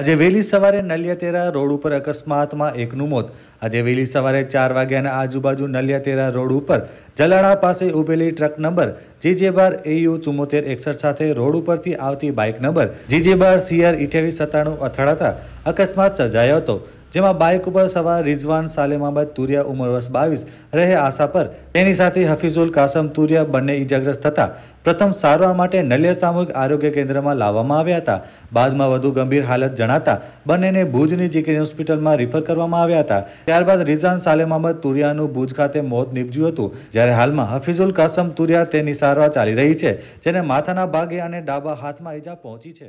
આજે વહેલી સવારે નલિયાતેરા રોડ ઉપર અકસ્માતમાં એકનું મોત આજે વહેલી સવારે ચાર વાગ્યાના આજુબાજુ નલિયાતેરા રોડ ઉપર જલાણા પાસે ઉભેલી ટ્રક નંબર જે બાર એયુ ચુમ્મોતેર એકસઠ સાથે રોડ ઉપરથી આવતી બાઇક નંબર જે બાર સીઆર ઇઠ્યાવીસ સત્તાણું અથડાતા અકસ્માત સર્જાયો હતો જેમાં બાઇક ઉપર સવાર રિઝવાન સાલેમાબાદ તુરિયા ઉંમર વર્ષ બાવીસ રહે આશા પર તેની સાથે હફીઝુલ કાસમ તુરિયા બંને ઇજાગ્રસ્ત થતા પ્રથમ સારવાર માટે નલિયા સામૂહિક આરોગ્ય કેન્દ્રમાં લાવવામાં આવ્યા હતા બાદમાં વધુ ગંભીર હાલત જણાતા બંનેને ભુજની જીકે હોસ્પિટલમાં રિફર કરવામાં આવ્યા હતા ત્યારબાદ રિઝવાન સાલેમાબાદ તુરિયાનું ભુજ ખાતે મોત નીપજ્યું હતું જ્યારે હાલમાં હફીઝુલ કાસમ તુરિયા તેની સારવાર ચાલી રહી છે જેને માથાના ભાગે અને ડાબા હાથમાં ઈજા પહોંચી છે